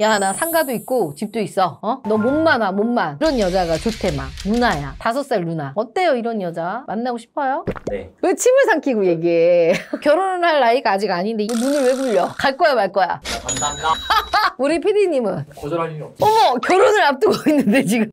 야 나 상가도 있고 집도 있어 어? 너 몸만 와 몸만 이런 여자가 좋대막 누나야 다섯 살 누나 어때요 이런 여자 만나고 싶어요? 네. 왜 침을 삼키고 얘기해 결혼을 할 나이가 아직 아닌데 이 문을 왜 굴려 갈 거야 말 거야 감사합니다. 우리 PD님은 거절할 일이 없어. 어머 결혼을 앞두고 있는데 지금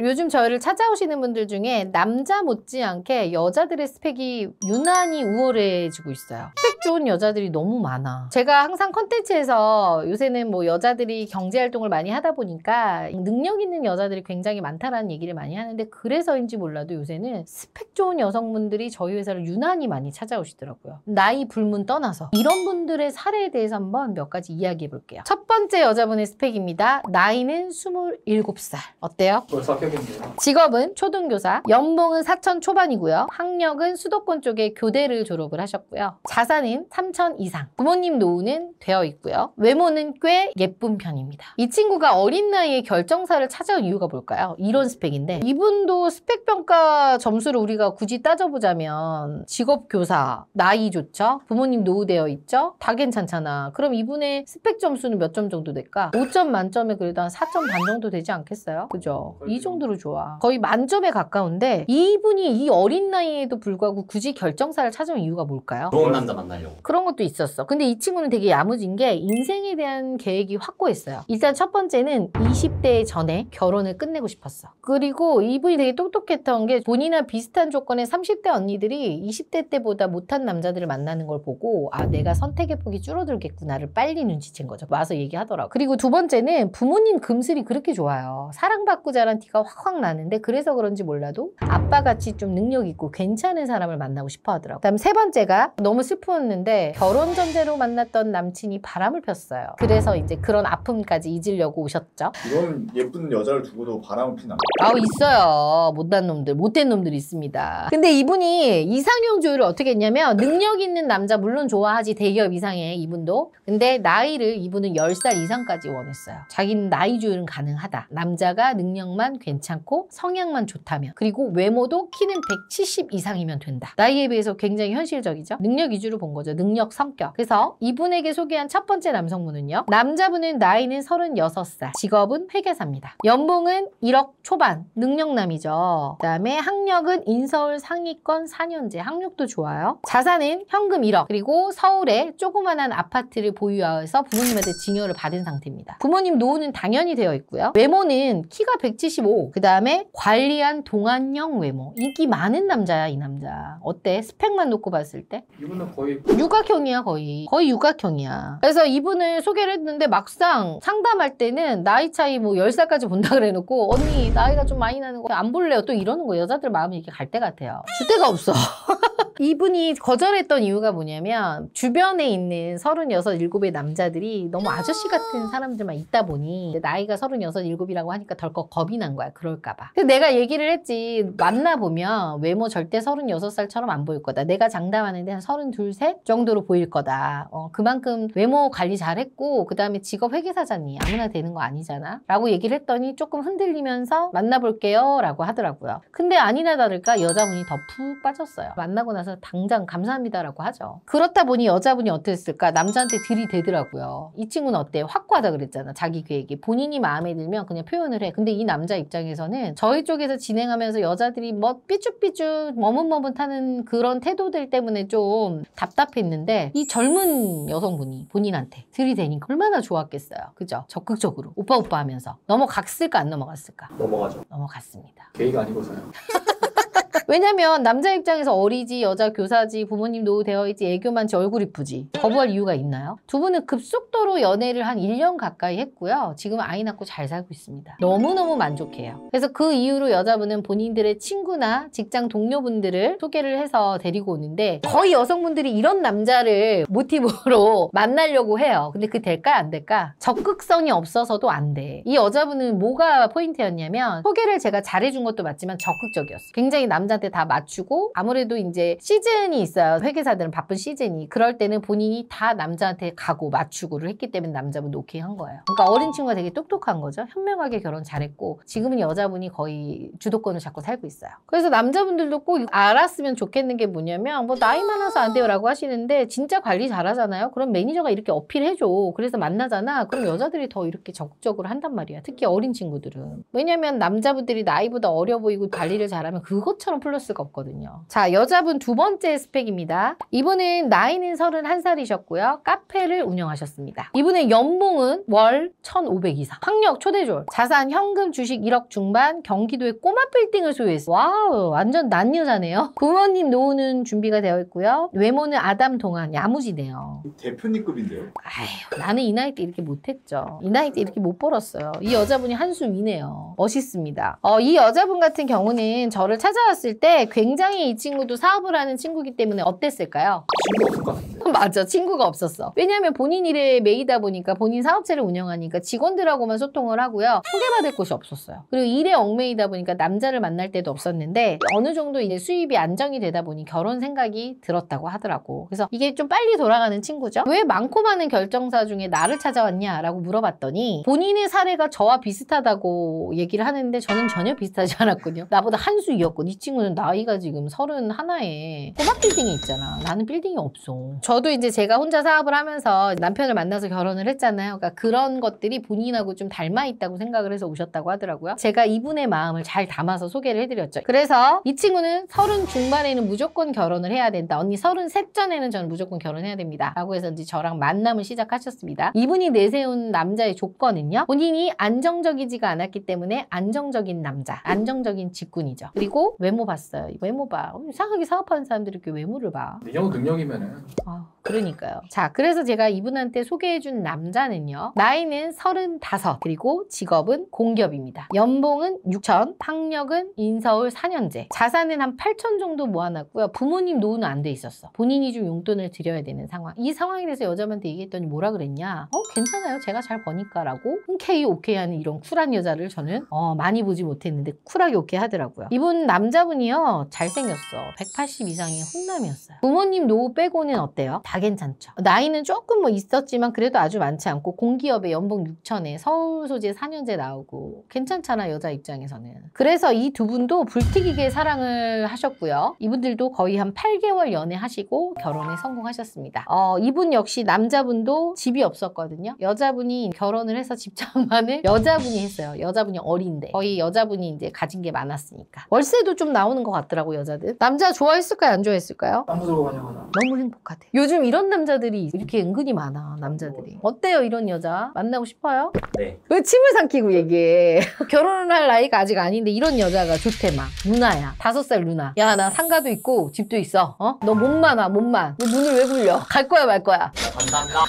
요즘 저희를 찾아오시는 분들 중에 남자 못지않게 여자들의 스펙이 유난히 우월해지고 있어요. 스펙 좋은 여자들이 너무 많아. 제가 항상 컨텐츠에서 요새는 뭐 여자들이 경제활동을 많이 하다 보니까 능력 있는 여자들이 굉장히 많다라는 얘기를 많이 하는데 그래서인지 몰라도 요새는 스펙 좋은 여성분들이 저희 회사를 유난히 많이 찾아오시더라고요. 나이 불문 떠나서 이런 분들의 사례에 대해서 한번 몇 가지 이야기해 볼게요. 첫 번째 여자분의 스펙입니다. 나이는 27살. 어때요? 벌써 합격했네요. 직업은 초등교사, 연봉은 4천 초반이고요. 학력은 수도권 쪽에 교대를 졸업을 하셨고요. 자산은 3천 이상, 부모님 노후는 되어 있고요. 외모는 꽤 예쁜 편입니다. 이 친구가 어린 나이에 결정사를 찾아온 이유가 뭘까요? 이런 스펙인데 이분도 스펙 평가 점수를 우리가 굳이 따져보자면 직업 교사, 나이 좋죠? 부모님 노후되어 있죠? 다 괜찮잖아. 그럼 이분의 스펙 점수는 몇 점 정도 될까? 5점 만점에 그래도 한 4점 반 정도 되지 않겠어요? 그죠? 이 정도 정도로 좋아. 거의 만점에 가까운데 이분이 이 어린 나이에도 불구하고 굳이 결정사를 찾은 이유가 뭘까요? 좋은 남자 만나려고. 그런 것도 있었어. 근데 이 친구는 되게 야무진 게 인생에 대한 계획이 확고했어요. 일단 첫 번째는 20대 전에 결혼을 끝내고 싶었어. 그리고 이분이 되게 똑똑했던 게본인과 비슷한 조건의 30대 언니들이 20대 때보다 못한 남자들을 만나는 걸 보고 아 내가 선택의 폭이 줄어들겠구나를 빨리 눈치챈 거죠. 와서 얘기하더라고. 그리고 두 번째는 부모님 금슬이 그렇게 좋아요. 사랑받고 자란 티가 확확 나는데 그래서 그런지 몰라도 아빠같이 좀 능력 있고 괜찮은 사람을 만나고 싶어 하더라고 그다음 세 번째가 너무 슬펐는데 결혼 전제로 만났던 남친이 바람을 폈어요 그래서 이제 그런 아픔까지 잊으려고 오셨죠 이건 예쁜 여자를 두고도 바람을 피나 아우 있어요 못난 놈들 못된 놈들 있습니다 근데 이분이 이상형 조율을 어떻게 했냐면 능력 있는 남자 물론 좋아하지 대기업 이상의 이분도 근데 나이를 이분은 10살 이상까지 원했어요 자기는 나이 조율은 가능하다 남자가 능력만 괜찮 괜찮고 성향만 좋다면 그리고 외모도 키는 170 이상이면 된다. 나이에 비해서 굉장히 현실적이죠. 능력 위주로 본 거죠. 능력, 성격. 그래서 이분에게 소개한 첫 번째 남성분은요. 남자분은 나이는 36살, 직업은 회계사입니다. 연봉은 1억 초반, 능력남이죠. 그다음에 학력은 인서울 상위권 4년제, 학력도 좋아요. 자산은 현금 1억, 그리고 서울에 조그만한 아파트를 보유하여서 부모님한테 증여를 받은 상태입니다. 부모님 노후는 당연히 되어 있고요. 외모는 키가 175, 그 다음에 관리한 동안형 외모 인기 많은 남자야 이 남자 어때? 스펙만 놓고 봤을 때? 이분은 거의 육아형이야 거의 거의 육아형이야 그래서 이분을 소개를 했는데 막상 상담할 때는 나이 차이 뭐 10살까지 본다 그래놓고 언니 나이가 좀 많이 나는 거 안 볼래요 또 이러는 거 여자들 마음이 이렇게 갈 때 같아요 줄 데가 없어 이분이 거절했던 이유가 뭐냐면 주변에 있는 36, 7의 남자들이 너무 아저씨 같은 사람들만 있다 보니 나이가 36, 7이라고 하니까 덜컥 겁이 난 거야. 그럴까봐. 내가 얘기를 했지. 만나보면 외모 절대 36살처럼 안 보일 거다. 내가 장담하는데 한 32, 3 정도로 보일 거다. 어, 그만큼 외모 관리 잘했고 그 다음에 직업 회계사잖니. 아무나 되는 거 아니잖아. 라고 얘기를 했더니 조금 흔들리면서 만나볼게요. 라고 하더라고요. 근데 아니나 다를까 여자분이 더 푹 빠졌어요. 만나고 나서 나서 당장 감사합니다라고 하죠. 그렇다 보니 여자분이 어땠을까? 남자한테 들이대더라고요. 이 친구는 어때? 확고하다 그랬잖아. 자기 계획이. 본인이 마음에 들면 그냥 표현을 해. 근데 이 남자 입장에서는 저희 쪽에서 진행하면서 여자들이 뭐 삐죽삐죽 머뭇머뭇하는 그런 태도들 때문에 좀 답답했는데 이 젊은 여성분이 본인한테 들이대니까 얼마나 좋았겠어요. 그죠? 적극적으로. 오빠 오빠 하면서. 넘어갔을까 안 넘어갔을까? 넘어가죠. 넘어갔습니다. 게이가 아니고서요. 왜냐면 남자 입장에서 어리지 여자 교사지 부모님 노후 되어 있지 애교만지 얼굴 이쁘지 거부할 이유가 있나요? 두 분은 급속도로 연애를 한 1년 가까이 했고요. 지금 아이 낳고 잘 살고 있습니다. 너무너무 만족해요. 그래서 그 이후로 여자분은 본인들의 친구나 직장 동료분들을 소개를 해서 데리고 오는데 거의 여성분들이 이런 남자를 모티브로 만나려고 해요. 근데 그 될까 안 될까? 적극성이 없어서도 안 돼. 이 여자분은 뭐가 포인트였냐면 소개를 제가 잘해준 것도 맞지만 적극적이었어. 굉장히 남 남자한테 다 맞추고 아무래도 이제 시즌이 있어요. 회계사들은 바쁜 시즌이. 그럴 때는 본인이 다 남자한테 가고 맞추고를 했기 때문에 남자분도 오케이 한 거예요. 그러니까 어린 친구가 되게 똑똑한 거죠. 현명하게 결혼 잘했고 지금은 여자분이 거의 주도권을 잡고 살고 있어요. 그래서 남자분들도 꼭 알았으면 좋겠는 게 뭐냐면 뭐 나이 많아서 안 돼요 라고 하시는데 진짜 관리 잘하잖아요. 그럼 매니저가 이렇게 어필해줘. 그래서 만나잖아. 그럼 여자들이 더 이렇게 적극적으로 한단 말이야. 특히 어린 친구들은. 왜냐면 남자분들이 나이보다 어려 보이고 관리를 잘하면 그것처럼 사럼 플러스가 없거든요. 자, 여자분 두 번째 스펙입니다. 이분은 나이는 31살이셨고요. 카페를 운영하셨습니다. 이분의 연봉은 월 1,500 이상. 학력 초대졸. 자산 현금 주식 1억 중반. 경기도의 꼬마 빌딩을 소유했어요. 와우, 완전 난여자네요. 부모님 노후는 준비가 되어 있고요. 외모는 아담 동안 야무지네요. 대표님급인데요? 아휴, 나는 이 나이 때 이렇게 못했죠. 이 나이 때 이렇게 못 벌었어요. 이 여자분이 한숨이네요 멋있습니다. 어, 이 여자분 같은 경우는 저를 찾아왔어요. 봤을때 굉장히 이 친구도 사업을 하는 친구기 때문에 어땠을까요? 친구 없을 것 같은데. 맞아. 친구가 없었어. 왜냐하면 본인 일에 매이다 보니까 본인 사업체를 운영하니까 직원들하고만 소통을 하고요. 소개받을 곳이 없었어요. 그리고 일에 얽매이다 보니까 남자를 만날 때도 없었는데 어느 정도 이제 수입이 안정이 되다 보니 결혼 생각이 들었다고 하더라고. 그래서 이게 좀 빨리 돌아가는 친구죠. 왜 많고 많은 결정사 중에 나를 찾아왔냐라고 물어봤더니 본인의 사례가 저와 비슷하다고 얘기를 하는데 저는 전혀 비슷하지 않았군요. 나보다 한 수 이었고 이 친구는 나이가 지금 3 1에 꼬막 빌딩이 있잖아. 나는 빌딩 타이 없어. 저도 이제 제가 혼자 사업을 하면서 남편을 만나서 결혼을 했잖아요. 그러니까 그런 것들이 본인하고 좀 닮아 있다고 생각을 해서 오셨다고 하더라고요. 제가 이분의 마음을 잘 담아서 소개를 해드렸죠. 그래서 이 친구는 서른 중반에는 무조건 결혼을 해야 된다. 언니 서른 셋 전에는 저는 무조건 결혼해야 됩니다. 라고 해서 이제 저랑 만남을 시작하셨습니다. 이분이 내세운 남자의 조건은요. 본인이 안정적이지가 않았기 때문에 안정적인 남자, 안정적인 직군이죠. 그리고 외모 봤어요. 외모 봐. 이상하게 사업하는 사람들이 이렇게 외모를 봐. 이형 긍이 이상이면은 아, 그러니까요. 자, 그래서 제가 이분한테 소개해준 남자는요. 나이는 35, 그리고 직업은 공기업입니다. 연봉은 6천, 학력은 인서울 4년제. 자산은 한 8천 정도 모아놨고요. 부모님 노후는 안 돼 있었어. 본인이 좀 용돈을 드려야 되는 상황. 이 상황에 대해서 여자분한테 얘기했더니 뭐라 그랬냐? 어, 괜찮아요. 제가 잘 버니까라고 흔쾌히 오케이 하는 이런 쿨한 여자를 저는 어, 많이 보지 못했는데 쿨하게 오케이 하더라고요. 이분 남자분이요. 잘생겼어. 180 이상의 훈남이었어요. 부모님 노후 빼고는 어때요? 다 괜찮죠. 나이는 조금 뭐 있었지만 그래도 아주 많지 않고 공기업의 연봉 6천에 서울 소재 4년제 나오고 괜찮잖아 여자 입장에서는. 그래서 이 두 분도 불티기게 사랑을 하셨고요. 이분들도 거의 한 8개월 연애하시고 결혼에 성공하셨습니다. 어, 이분 역시 남자분도 집이 없었거든요. 여자분이 결혼을 해서 집장만을 여자분이 했어요. 여자분이 어린데 거의 여자분이 이제 가진 게 많았으니까 월세도 좀 나오는 것 같더라고 여자들. 남자 좋아했을까요? 안 좋아했을까요? 남자 좋아하냐 하나. 너무 행복하대. 요즘 이런 남자들이 이렇게 은근히 많아, 남자들이. 뭐. 어때요, 이런 여자? 만나고 싶어요? 네. 왜 침을 삼키고 얘기해? 결혼을 할 나이가 아직 아닌데 이런 여자가 좋대, 막. 누나야. 다섯 살 누나. 야, 나 상가도 있고 집도 있어. 어? 너 몸만 와, 몸만. 너 눈을 왜 굴려? 갈 거야, 말 거야? 간사합다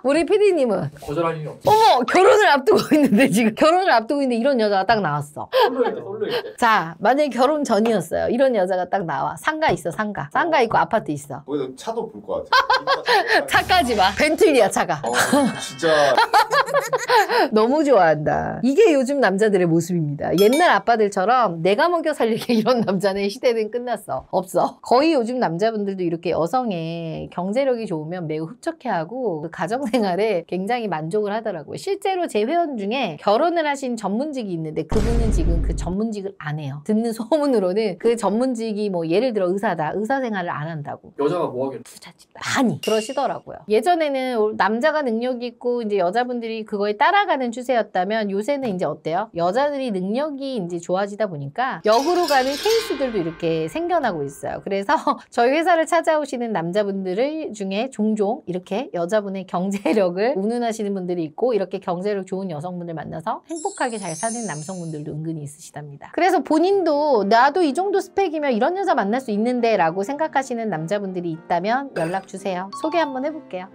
우리 피디님은? 거절할 일이 없어. 어머, 결혼을 앞두고 있는데, 지금. 결혼을 앞두고 있는데 이런 여자가 딱 나왔어. 솔로일 때, 솔로일 때. 자, 만약에 결혼 전이었어요. 이런 여자가 딱 나와. 상가 있어, 상가. 상가 있고 아파트 있어. 거기서 그 차도 볼것 같아요. 차까지 막. 벤틀리야, 차가. 어, 진짜. 너무 좋아한다. 이게 요즘 남자들의 모습입니다. 옛날 아빠들처럼 내가 먹여 살리게 이런 남자는 시대는 끝났어. 없어. 거의 요즘 남자분들도 이렇게 여성의 경제력이 좋으면 매우 흡족해하고 그 가정생활에 굉장히 만족을 하더라고요. 실제로 제 회원 중에 결혼을 하신 전문직이 있는데 그분은 지금 그 전문직을 안 해요. 듣는 소문으로는 그 전문직이 뭐 예를 들어 의사다. 의사 생활을 안 한다고. 여자가 뭐뭐 하겠어? 부잣집 많이 그러시더라고요. 예전에는 남자가 능력이 있고 이제 여자분들이 그거에 따라가는 추세였다면 요새는 이제 어때요? 여자들이 능력이 이제 좋아지다 보니까 역으로 가는 케이스들도 이렇게 생겨나고 있어요. 그래서 저희 회사를 찾아오시는 남자분들 중에 종종 이렇게 여자분의 경제력을 운운하시는 분들이 있고 이렇게 경제력 좋은 여성분을 만나서 행복하게 잘 사는 남성분들도 은근히 있으시답니다. 그래서 본인도 나도 이 정도 스펙이면 이런 여자 만날 수 있는데 라고 생각하시는 남자분들이 있 있다면 연락 주세요. 소개 한번 해볼게요.